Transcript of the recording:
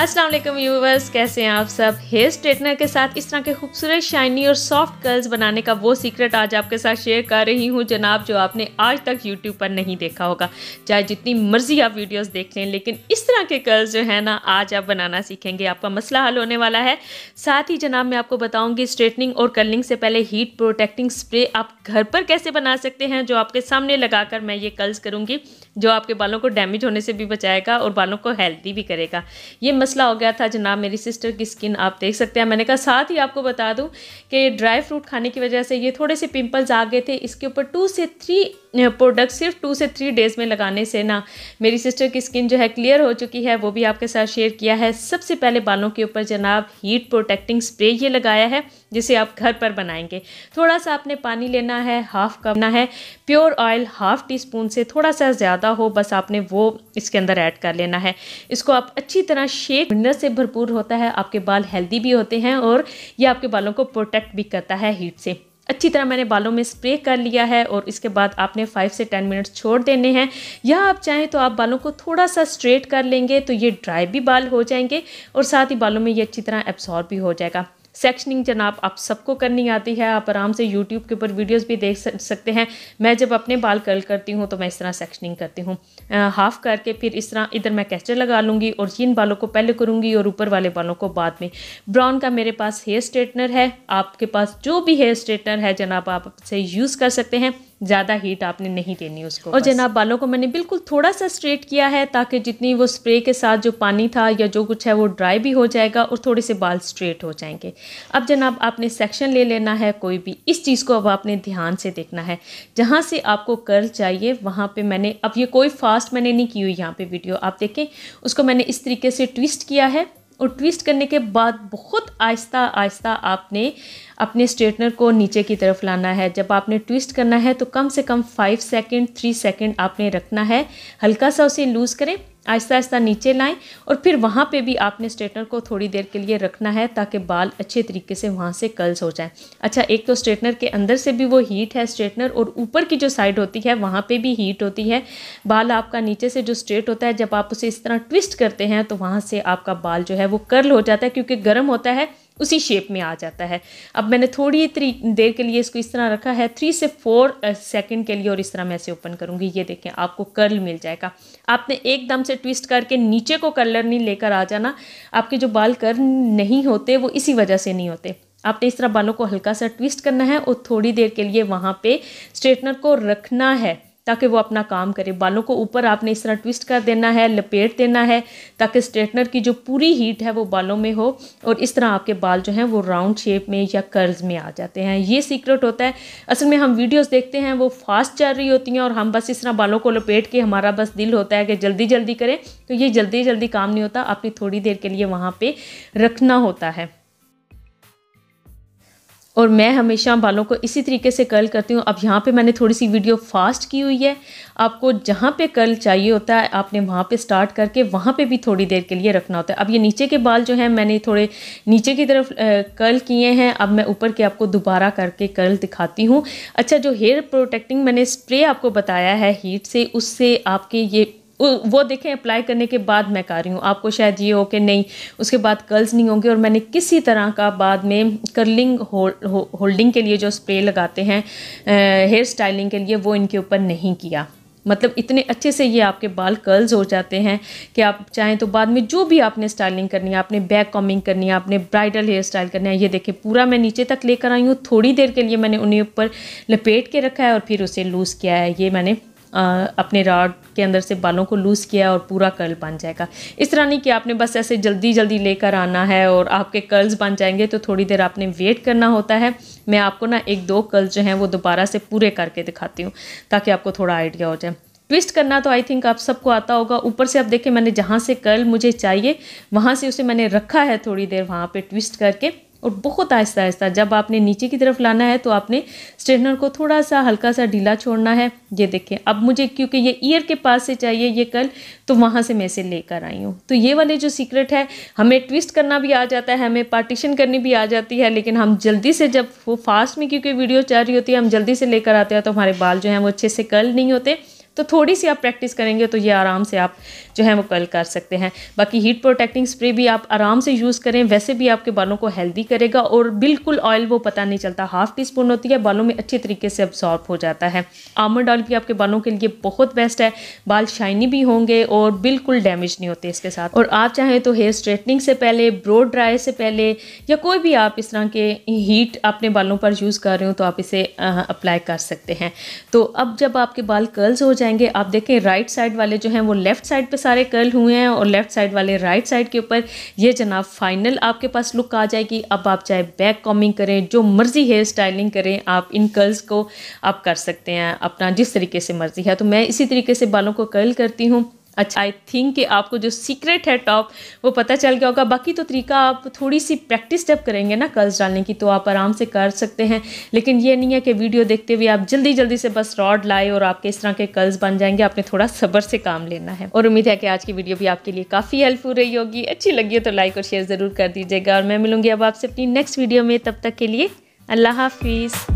अस्सलाम वालेकुम व्यूवर्स कैसे हैं आप सब हेयर स्ट्रेटनर के साथ इस तरह के खूबसूरत शाइनी और सॉफ्ट कर्ल्स बनाने का वो सीक्रेट आज आपके साथ शेयर कर रही हूं जनाब जो आपने आज तक यूट्यूब पर नहीं देखा होगा चाहे जितनी मर्जी आप वीडियोस देख लें लेकिन इस तरह के कर्ल्स जो है ना आज आप बनाना सीखेंगे आपका मसला हल होने वाला है साथ ही जनाब मैं आपको बताऊँगी स्ट्रेटनिंग और कर्लिंग से पहले हीट प्रोटेक्टिंग स्प्रे आप घर पर कैसे बना सकते हैं जो आपके सामने कर मैं ये कर्ल्स करूँगी जो आपके बालों को डैमेज होने से भी बचाएगा और बालों को हेल्दी भी करेगा ये मसला हो गया था जनाब मेरी सिस्टर की स्किन आप देख सकते हैं मैंने कहा साथ ही आपको बता दूं कि ड्राई फ्रूट खाने की वजह से ये थोड़े से पिंपल्स आ गए थे इसके ऊपर टू से थ्री प्रोडक्ट सिर्फ टू से थ्री डेज़ में लगाने से ना मेरी सिस्टर की स्किन जो है क्लियर हो चुकी है वो भी आपके साथ शेयर किया है सबसे पहले बालों के ऊपर जनाब हीट प्रोटेक्टिंग स्प्रे ये लगाया है जिसे आप घर पर बनाएंगे थोड़ा सा आपने पानी लेना है हाफ़ करना है pure oil half teaspoon से थोड़ा सा ज़्यादा हो बस आपने वो इसके अंदर ऐड कर लेना है इसको आप अच्छी तरह शेयर केक मिनरल से भरपूर होता है आपके बाल हेल्दी भी होते हैं और ये आपके बालों को प्रोटेक्ट भी करता है हीट से अच्छी तरह मैंने बालों में स्प्रे कर लिया है और इसके बाद आपने 5 से 10 मिनट्स छोड़ देने हैं या आप चाहें तो आप बालों को थोड़ा सा स्ट्रेट कर लेंगे तो ये ड्राई भी बाल हो जाएंगे और साथ ही बालों में ये अच्छी तरह एब्सॉर्ब भी हो जाएगा सेक्शनिंग जनाब आप सबको करनी आती है आप आराम से यूट्यूब के ऊपर वीडियोस भी देख सकते हैं मैं जब अपने बाल कर्ल करती हूँ तो मैं इस तरह सेक्शनिंग करती हूँ हाफ़ करके फिर इस तरह इधर मैं कैचर लगा लूँगी और जिन बालों को पहले करूँगी और ऊपर वाले बालों को बाद में ब्राउन का मेरे पास हेयर स्ट्रेटनर है आपके पास जो भी हेयर स्ट्रेटनर है जनाब आप उसे यूज़ कर सकते हैं ज़्यादा हीट आपने नहीं देनी उसको और जनाब बालों को मैंने बिल्कुल थोड़ा सा स्ट्रेट किया है ताकि जितनी वो स्प्रे के साथ जो पानी था या जो कुछ है वो ड्राई भी हो जाएगा और थोड़े से बाल स्ट्रेट हो जाएंगे अब जनाब आपने सेक्शन ले लेना है कोई भी इस चीज़ को अब आपने ध्यान से देखना है जहाँ से आपको कर्ल चाहिए वहाँ पर मैंने अब ये कोई फास्ट मैंने नहीं की हुई यहाँ पर वीडियो आप देखें उसको मैंने इस तरीके से ट्विस्ट किया है और ट्विस्ट करने के बाद बहुत आहिस्ता आहिस्ता आपने अपने स्ट्रेटनर को नीचे की तरफ लाना है जब आपने ट्विस्ट करना है तो कम से कम फाइव सेकेंड थ्री सेकेंड आपने रखना है हल्का सा उसे लूज़ करें आहिस्ता आहिस्ता नीचे लाएं और फिर वहाँ पे भी आपने स्ट्रेटनर को थोड़ी देर के लिए रखना है ताकि बाल अच्छे तरीके से वहाँ से कर्ल्स हो जाएं अच्छा एक तो स्ट्रेटनर के अंदर से भी वो हीट है स्ट्रेटनर और ऊपर की जो साइड होती है वहाँ पे भी हीट होती है बाल आपका नीचे से जो स्ट्रेट होता है जब आप उसे इस तरह ट्विस्ट करते हैं तो वहाँ से आपका बाल जो है वो कर्ल हो जाता है क्योंकि गर्म होता है उसी शेप में आ जाता है अब मैंने थोड़ी देर के लिए इसको इस तरह रखा है थ्री से फोर सेकंड के लिए और इस तरह मैं इसे ओपन करूँगी ये देखें आपको कर्ल मिल जाएगा आपने एकदम से ट्विस्ट करके नीचे को कलर नहीं लेकर आ जाना आपके जो बाल कर्ल नहीं होते वो इसी वजह से नहीं होते आपने इस तरह बालों को हल्का सा ट्विस्ट करना है और थोड़ी देर के लिए वहाँ पर स्ट्रेटनर को रखना है ताकि वो अपना काम करे बालों को ऊपर आपने इस तरह ट्विस्ट कर देना है लपेट देना है ताकि स्ट्रेटनर की जो पूरी हीट है वो बालों में हो और इस तरह आपके बाल जो हैं वो राउंड शेप में या कर्ज में आ जाते हैं ये सीक्रेट होता है असल में हम वीडियोस देखते हैं वो फास्ट चल रही होती हैं और हम बस इस तरह बालों को लपेट के हमारा बस दिल होता है कि जल्दी जल्दी करें तो ये जल्दी जल्दी काम नहीं होता आपने थोड़ी देर के लिए वहाँ पर रखना होता है और मैं हमेशा बालों को इसी तरीके से कर्ल करती हूँ अब यहाँ पे मैंने थोड़ी सी वीडियो फास्ट की हुई है आपको जहाँ पे कर्ल चाहिए होता है आपने वहाँ पे स्टार्ट करके वहाँ पे भी थोड़ी देर के लिए रखना होता है अब ये नीचे के बाल जो हैं मैंने थोड़े नीचे की तरफ कर्ल किए हैं अब मैं ऊपर के आपको दोबारा करके कर्ल दिखाती हूँ अच्छा जो हेयर प्रोटेक्टिंग मैंने स्प्रे आपको बताया है हीट से उससे आपके ये वो देखें अप्लाई करने के बाद मैं कर रही हूँ आपको शायद ये हो कि नहीं उसके बाद कर्ल्स नहीं होंगे और मैंने किसी तरह का बाद में कर्लिंग होल्ड हो, होल्डिंग के लिए जो स्प्रे लगाते हैं हेयर स्टाइलिंग के लिए वो इनके ऊपर नहीं किया मतलब इतने अच्छे से ये आपके बाल कर्ल्स हो जाते हैं कि आप चाहें तो बाद में जो भी आपने स्टाइलिंग करनी है आपने बैक कॉमिंग करनी है आपने ब्राइडल हेयर स्टाइल करना है ये देखें पूरा मैं नीचे तक लेकर आई हूँ थोड़ी देर के लिए मैंने उन्हें ऊपर लपेट के रखा है और फिर उसे लूज़ किया है ये मैंने अपने रॉड के अंदर से बालों को लूज़ किया और पूरा कर्ल बन जाएगा इस तरह नहीं कि आपने बस ऐसे जल्दी जल्दी लेकर आना है और आपके कर्ल्स बन जाएंगे तो थोड़ी देर आपने वेट करना होता है मैं आपको ना एक दो कर्ल्स जो हैं वो दोबारा से पूरे करके दिखाती हूँ ताकि आपको थोड़ा आइडिया हो जाए ट्विस्ट करना तो आई थिंक आप सबको आता होगा ऊपर से आप देखें मैंने जहाँ से कर्ल मुझे चाहिए वहाँ से उसे मैंने रखा है थोड़ी देर वहाँ पर ट्विस्ट करके और बहुत आहिस्ता आहिस्ता जब आपने नीचे की तरफ लाना है तो आपने स्ट्रेटनर को थोड़ा सा हल्का सा ढीला छोड़ना है ये देखें अब मुझे क्योंकि ये ईयर के पास से चाहिए ये कल तो वहाँ से मैं इसे लेकर आई हूँ तो ये वाले जो सीक्रेट है हमें ट्विस्ट करना भी आ जाता है हमें पार्टीशन करनी भी आ जाती है लेकिन हम जल्दी से जब वो फास्ट में क्योंकि वीडियो चल रही होती है हम जल्दी से लेकर आते हैं तो हमारे बाल जो हैं वो अच्छे से कल नहीं होते तो थोड़ी सी आप प्रैक्टिस करेंगे तो ये आराम से आप जो है वो कर्ल कर सकते हैं बाकी हीट प्रोटेक्टिंग स्प्रे भी आप आराम से यूज़ करें वैसे भी आपके बालों को हेल्दी करेगा और बिल्कुल ऑयल वो पता नहीं चलता हाफ टी स्पून होती है बालों में अच्छे तरीके से अब्सॉर्ब हो जाता है आमंड ऑयल भी आपके बालों के लिए बहुत बेस्ट है बाल शाइनी भी होंगे और बिल्कुल डैमेज नहीं होते इसके साथ और आप चाहें तो हेयर स्ट्रेटनिंग से पहले ब्रो ड्राई से पहले या कोई भी आप इस तरह के हीट अपने बालों पर यूज़ कर रहे हो तो आप इसे अप्लाई कर सकते हैं तो अब जब आपके बाल कर्ल्स हो जाएंगे आप देखें राइट साइड वाले जो हैं वो लेफ्ट साइड पर सारे कर्ल हुए हैं और लेफ्ट साइड वाले राइट साइड के ऊपर ये जनाब फाइनल आपके पास लुक आ जाएगी अब आप चाहे बैक कॉमिंग करें जो मर्ज़ी हेयर स्टाइलिंग करें आप इन कर्ल्स को आप कर सकते हैं अपना जिस तरीके से मर्ज़ी है तो मैं इसी तरीके से बालों को कर्ल करती हूँ अच्छा आई थिंक कि आपको जो सीक्रेट है टॉप वो पता चल गया होगा बाकी तो तरीका आप थोड़ी सी प्रैक्टिस जब करेंगे ना कर्ल्स डालने की तो आप आराम से कर सकते हैं लेकिन ये नहीं है कि वीडियो देखते हुए आप जल्दी जल्दी से बस रॉड लाए और आपके इस तरह के कर्ल्स बन जाएंगे आपने थोड़ा सब्र से काम लेना है और उम्मीद है कि आज की वीडियो भी आपके लिए काफ़ी हेल्पफुल रही होगी अच्छी लगी हो तो लाइक और शेयर ज़रूर कर दीजिएगा और मैं मिलूंगी अब आपसे अपनी नेक्स्ट वीडियो में तब तक के लिए अल्लाह हाफिज़